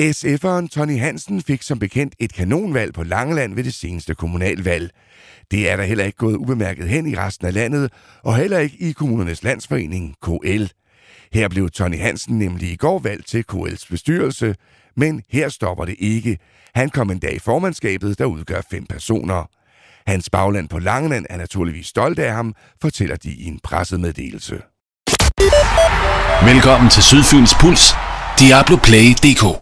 SF'eren Tony Hansen fik som bekendt et kanonvalg på Langeland ved det seneste kommunalvalg. Det er der heller ikke gået ubemærket hen i resten af landet, og heller ikke i kommunernes landsforening, KL. Her blev Tony Hansen nemlig i går valgt til KL's bestyrelse, men her stopper det ikke. Han kom en dag i formandskabet, der udgør fem personer. Hans bagland på Langeland er naturligvis stolt af ham, fortæller de i en pressemeddelelse. Velkommen til Sydfyns Puls, Diablo Play DK.